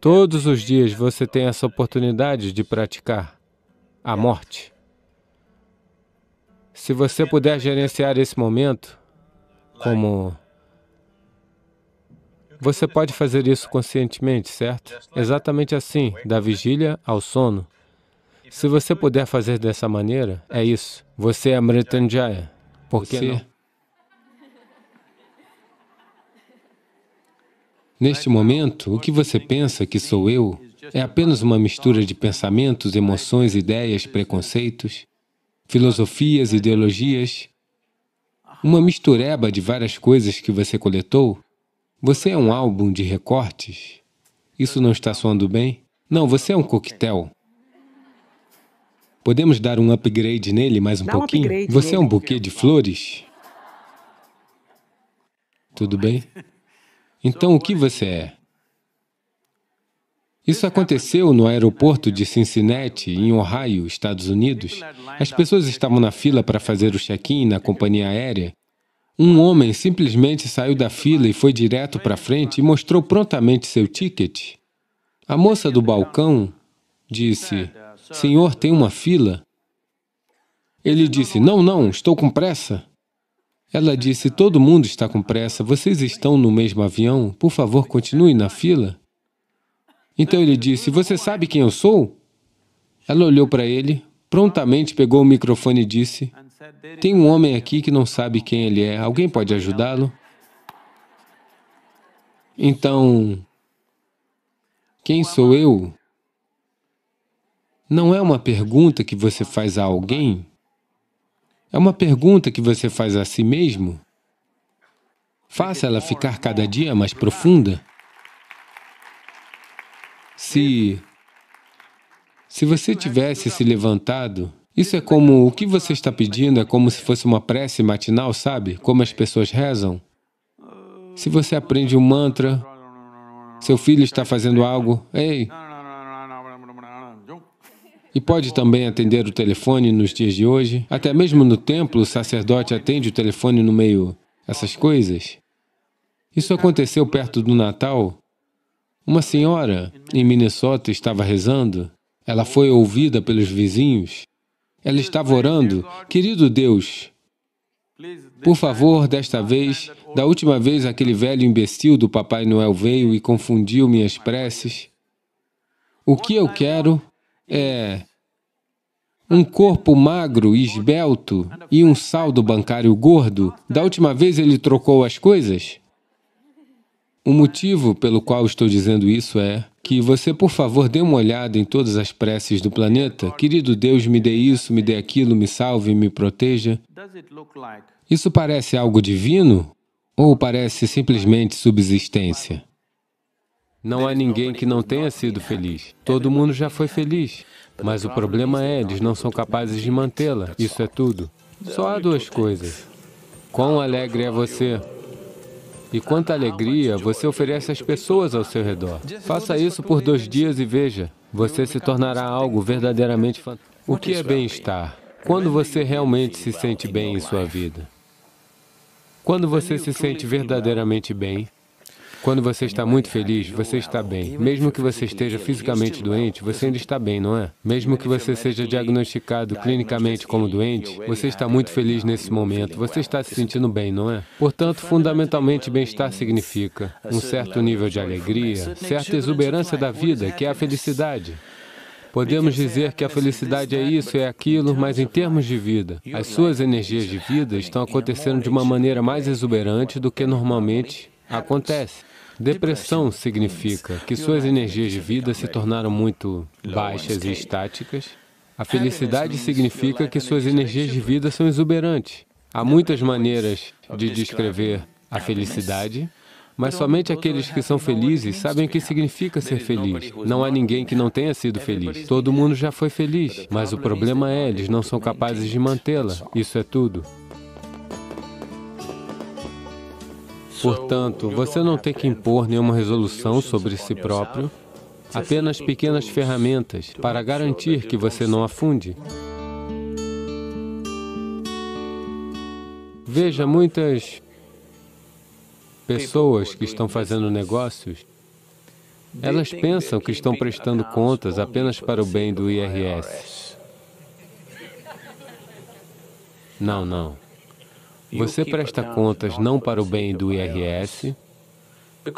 Todos os dias você tem essa oportunidade de praticar a morte. Se você puder gerenciar esse momento como... Você pode fazer isso conscientemente, certo? Exatamente assim, da vigília ao sono. Se você puder fazer dessa maneira, é isso. Você é Mritanjaya. Por que não? Neste momento, o que você pensa que sou eu é apenas uma mistura de pensamentos, emoções, ideias, preconceitos, filosofias, ideologias, uma mistureba de várias coisas que você coletou. Você é um álbum de recortes. Isso não está soando bem? Não, você é um coquetel. Podemos dar um upgrade nele mais um pouquinho? você é um buquê de flores? Tudo bem? Então, o que você é? Isso aconteceu no aeroporto de Cincinnati, em Ohio, Estados Unidos. As pessoas estavam na fila para fazer o check-in na companhia aérea. Um homem simplesmente saiu da fila e foi direto para frente e mostrou prontamente seu ticket. A moça do balcão disse, Senhor, tem uma fila? Ele disse, não, não, estou com pressa. Ela disse, todo mundo está com pressa, vocês estão no mesmo avião, por favor, continue na fila. Então ele disse, você sabe quem eu sou? Ela olhou para ele, prontamente pegou o microfone e disse, tem um homem aqui que não sabe quem ele é, alguém pode ajudá-lo? Então, quem sou eu? Não é uma pergunta que você faz a alguém, é uma pergunta que você faz a si mesmo. Faça ela ficar cada dia mais profunda. Se... Se você tivesse se levantado, isso é como o que você está pedindo é como se fosse uma prece matinal, sabe? Como as pessoas rezam. Se você aprende um mantra, seu filho está fazendo algo, ei, e pode também atender o telefone nos dias de hoje. Até mesmo no templo, o sacerdote atende o telefone no meio. Essas coisas. Isso aconteceu perto do Natal. Uma senhora em Minnesota estava rezando. Ela foi ouvida pelos vizinhos. Ela estava orando, querido Deus, por favor, desta vez, da última vez aquele velho imbecil do Papai Noel veio e confundiu minhas preces. O que eu quero é um corpo magro e esbelto e um saldo bancário gordo, da última vez ele trocou as coisas? O motivo pelo qual estou dizendo isso é que você, por favor, dê uma olhada em todas as preces do planeta. Querido Deus, me dê isso, me dê aquilo, me salve, me proteja. Isso parece algo divino ou parece simplesmente subsistência? Não há ninguém que não tenha sido feliz. Todo mundo já foi feliz. Mas o problema é, eles não são capazes de mantê-la. Isso é tudo. Só há duas coisas. Quão alegre é você? E quanta alegria você oferece às pessoas ao seu redor. Faça isso por dois dias e veja, você se tornará algo verdadeiramente fantástico. O que é bem-estar? Quando você realmente se sente bem em sua vida? Quando você se sente verdadeiramente bem, quando você está muito feliz, você está bem. Mesmo que você esteja fisicamente doente, você ainda está bem, não é? Mesmo que você seja diagnosticado clinicamente como doente, você está muito feliz nesse momento, você está se sentindo bem, não é? Portanto, fundamentalmente, bem-estar significa um certo nível de alegria, certa exuberância da vida, que é a felicidade. Podemos dizer que a felicidade é isso, é aquilo, mas em termos de vida, as suas energias de vida estão acontecendo de uma maneira mais exuberante do que normalmente acontece. Depressão significa que suas energias de vida se tornaram muito baixas e estáticas. A felicidade significa que suas energias de vida são exuberantes. Há muitas maneiras de descrever a felicidade, mas somente aqueles que são felizes sabem o que significa ser feliz. Não há ninguém que não tenha sido feliz. Todo mundo já foi feliz, mas o problema é eles não são capazes de mantê-la. Isso é tudo. Portanto, você não tem que impor nenhuma resolução sobre si próprio, apenas pequenas ferramentas para garantir que você não afunde. Veja, muitas pessoas que estão fazendo negócios, elas pensam que estão prestando contas apenas para o bem do IRS. Não, não. Você presta contas não para o bem do IRS,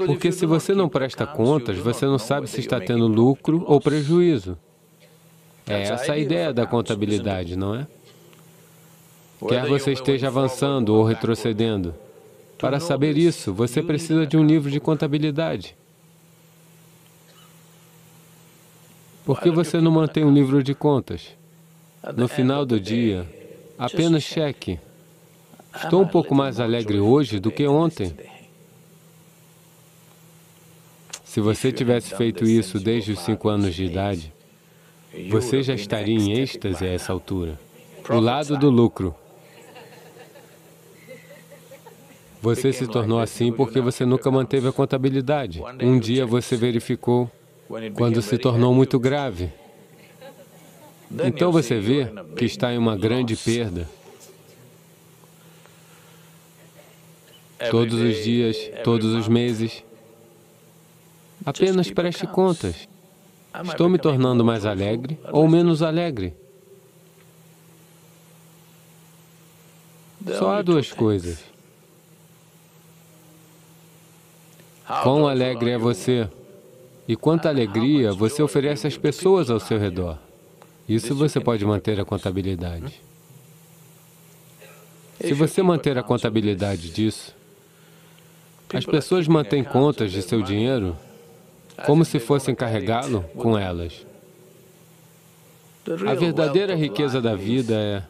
porque se você não presta contas, você não sabe se está tendo lucro ou prejuízo. É, é essa a ideia da contabilidade, não é? Quer você esteja avançando ou retrocedendo, para saber isso, você precisa de um livro de contabilidade. Por que você não tá mantém um livro de contas? No é, final do dia, apenas cheque Estou um pouco mais alegre hoje do que ontem. Se você tivesse feito isso desde os cinco anos de idade, você já estaria em êxtase a essa altura. O lado do lucro. Você se tornou assim porque você nunca manteve a contabilidade. Um dia você verificou quando se tornou muito grave. Então você vê que está em uma grande perda. É todos os dias, é todos os meses. Apenas preste contas. Ah, Estou me tornando mais alegre ou menos alegre? Só há duas coisas. Quão alegre é você e quanta alegria você oferece às pessoas ao seu redor. Isso você pode manter a contabilidade. Hmm? Se você manter a contabilidade disso, as pessoas mantêm contas de seu dinheiro como se fossem carregá-lo com elas. A verdadeira riqueza da vida é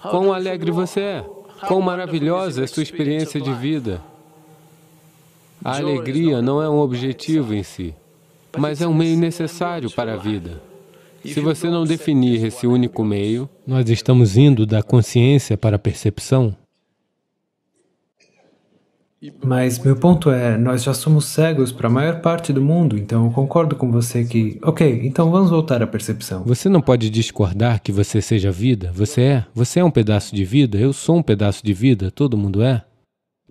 quão alegre você é, quão maravilhosa é sua experiência de vida. A alegria não é um objetivo em si, mas é um meio necessário para a vida. Se você não definir esse único meio... Nós estamos indo da consciência para a percepção. Mas meu ponto é, nós já somos cegos para a maior parte do mundo, então eu concordo com você que, ok, então vamos voltar à percepção. Você não pode discordar que você seja vida, você é, você é um pedaço de vida, eu sou um pedaço de vida, todo mundo é.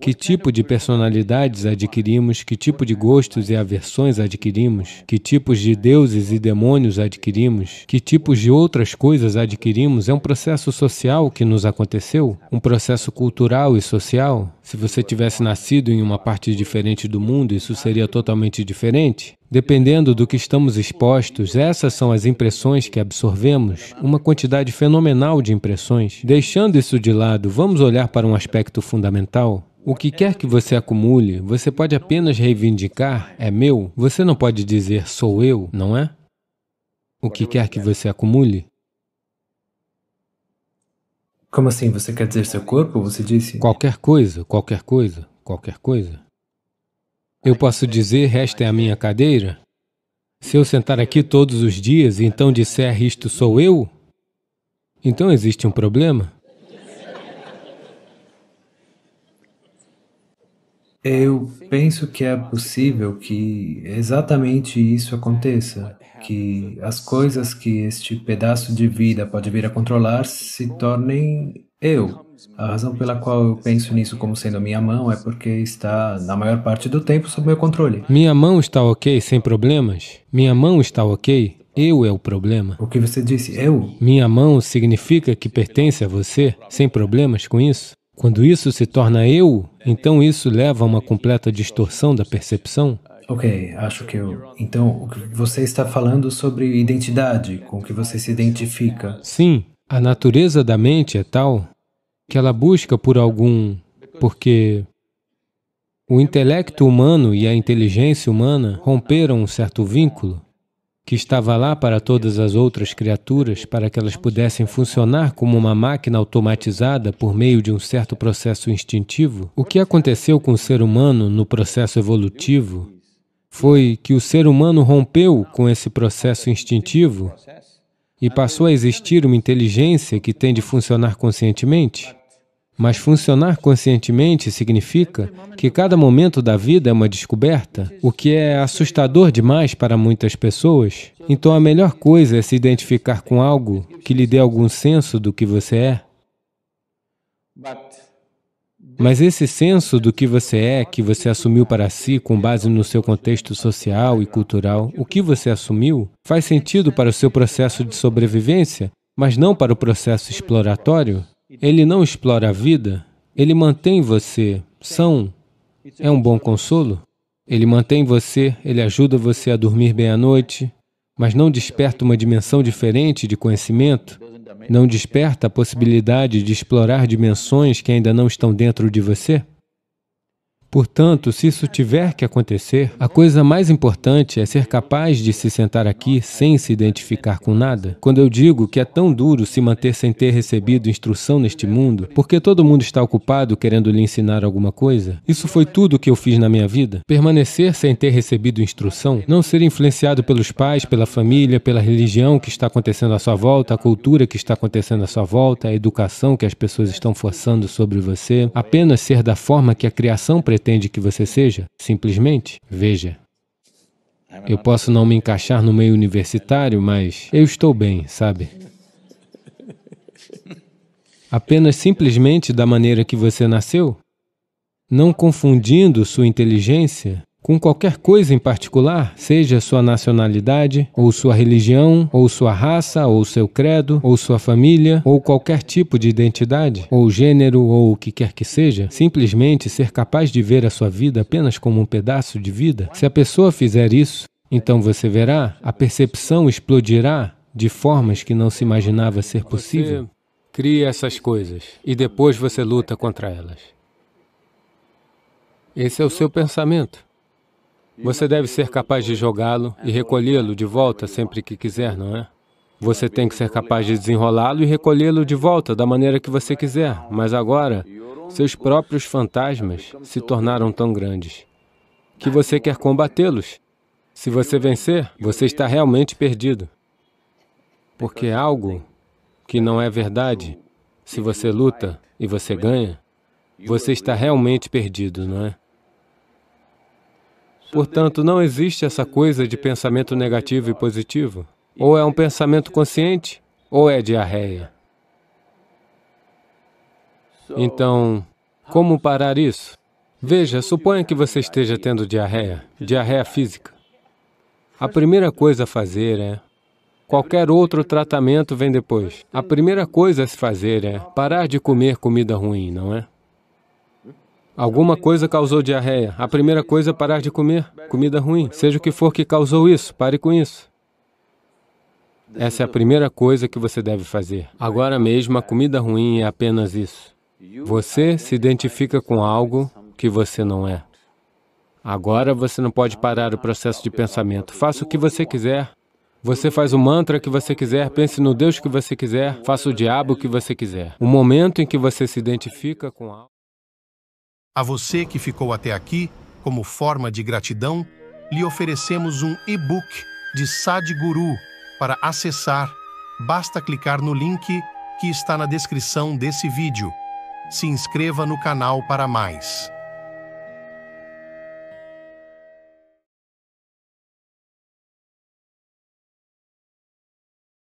Que tipo de personalidades adquirimos? Que tipo de gostos e aversões adquirimos? Que tipos de deuses e demônios adquirimos? Que tipos de outras coisas adquirimos? É um processo social que nos aconteceu? Um processo cultural e social? Se você tivesse nascido em uma parte diferente do mundo, isso seria totalmente diferente? Dependendo do que estamos expostos, essas são as impressões que absorvemos, uma quantidade fenomenal de impressões. Deixando isso de lado, vamos olhar para um aspecto fundamental. O que quer que você acumule, você pode apenas reivindicar, é meu. Você não pode dizer, sou eu, não é? O que quer que você acumule. Como assim? Você quer dizer seu corpo? Você disse? Qualquer coisa, qualquer coisa, qualquer coisa. Eu posso dizer, esta é a minha cadeira? Se eu sentar aqui todos os dias e então disser, isto sou eu, então existe um problema? Eu penso que é possível que exatamente isso aconteça, que as coisas que este pedaço de vida pode vir a controlar se tornem eu, a razão pela qual eu penso nisso como sendo minha mão é porque está, na maior parte do tempo, sob meu controle. Minha mão está ok, sem problemas? Minha mão está ok? Eu é o problema. O que você disse, eu? Minha mão significa que pertence a você, sem problemas com isso? Quando isso se torna eu, então isso leva a uma completa distorção da percepção? Ok, acho que eu. Então, você está falando sobre identidade, com o que você se identifica. Sim, a natureza da mente é tal que ela busca por algum, porque o intelecto humano e a inteligência humana romperam um certo vínculo que estava lá para todas as outras criaturas, para que elas pudessem funcionar como uma máquina automatizada por meio de um certo processo instintivo. O que aconteceu com o ser humano no processo evolutivo foi que o ser humano rompeu com esse processo instintivo e passou a existir uma inteligência que tem de funcionar conscientemente. Mas funcionar conscientemente significa que cada momento da vida é uma descoberta, o que é assustador demais para muitas pessoas. Então a melhor coisa é se identificar com algo que lhe dê algum senso do que você é. Mas esse senso do que você é, que você assumiu para si com base no seu contexto social e cultural, o que você assumiu, faz sentido para o seu processo de sobrevivência, mas não para o processo exploratório? ele não explora a vida, ele mantém você são, é um bom consolo. Ele mantém você, ele ajuda você a dormir bem à noite, mas não desperta uma dimensão diferente de conhecimento, não desperta a possibilidade de explorar dimensões que ainda não estão dentro de você. Portanto, se isso tiver que acontecer, a coisa mais importante é ser capaz de se sentar aqui sem se identificar com nada. Quando eu digo que é tão duro se manter sem ter recebido instrução neste mundo, porque todo mundo está ocupado querendo lhe ensinar alguma coisa, isso foi tudo que eu fiz na minha vida. Permanecer sem ter recebido instrução, não ser influenciado pelos pais, pela família, pela religião que está acontecendo à sua volta, a cultura que está acontecendo à sua volta, a educação que as pessoas estão forçando sobre você, apenas ser da forma que a criação pretende pretende que você seja? Simplesmente, veja. É eu posso não me encaixar no meio universitário, mas eu estou bem, sabe? Apenas simplesmente da maneira que você nasceu? Não confundindo sua inteligência com qualquer coisa em particular, seja sua nacionalidade, ou sua religião, ou sua raça, ou seu credo, ou sua família, ou qualquer tipo de identidade, ou gênero, ou o que quer que seja, simplesmente ser capaz de ver a sua vida apenas como um pedaço de vida. Se a pessoa fizer isso, então você verá, a percepção explodirá de formas que não se imaginava ser possível. Você cria essas coisas e depois você luta contra elas. Esse é o seu pensamento. Você deve ser capaz de jogá-lo e recolhê-lo de volta sempre que quiser, não é? Você tem que ser capaz de desenrolá-lo e recolhê-lo de volta da maneira que você quiser, mas agora, seus próprios fantasmas se tornaram tão grandes que você quer combatê-los. Se você vencer, você está realmente perdido. Porque é algo que não é verdade, se você luta e você ganha, você está realmente perdido, não é? Portanto, não existe essa coisa de pensamento negativo e positivo. Ou é um pensamento consciente, ou é diarreia. Então, como parar isso? Veja, suponha que você esteja tendo diarreia, diarreia física. A primeira coisa a fazer é... Qualquer outro tratamento vem depois. A primeira coisa a se fazer é parar de comer comida ruim, não é? Alguma coisa causou diarreia. A primeira coisa é parar de comer comida ruim. Seja o que for que causou isso, pare com isso. Essa é a primeira coisa que você deve fazer. Agora mesmo, a comida ruim é apenas isso. Você se identifica com algo que você não é. Agora você não pode parar o processo de pensamento. Faça o que você quiser. Você faz o mantra que você quiser, pense no Deus que você quiser, faça o diabo que você quiser. O momento em que você se identifica com algo... A você que ficou até aqui, como forma de gratidão, lhe oferecemos um e-book de Sadhguru para acessar. Basta clicar no link que está na descrição desse vídeo. Se inscreva no canal para mais.